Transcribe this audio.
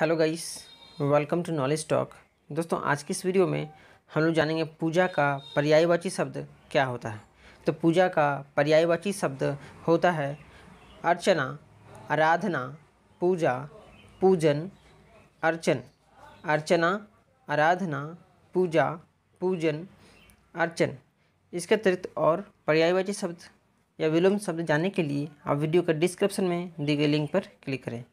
hello guys welcome to knowledge talk दोस्तों आज की इस वीडियो में हम लोग जानेंगे पूजा का पर्यायवाची शब्द क्या होता है तो पूजा का पर्यायवाची शब्द होता है अर्चना आराधना पूजा पूजन अर्चन अर्चना आराधना पूजा पूजन अर्चन इसके अतिरिक्त और पर्यायवाची शब्द या विलोम शब्द जानने के लिए आप वीडियो का डिस्क्रिप्शन में दी गई लिंक पर क्लिक करें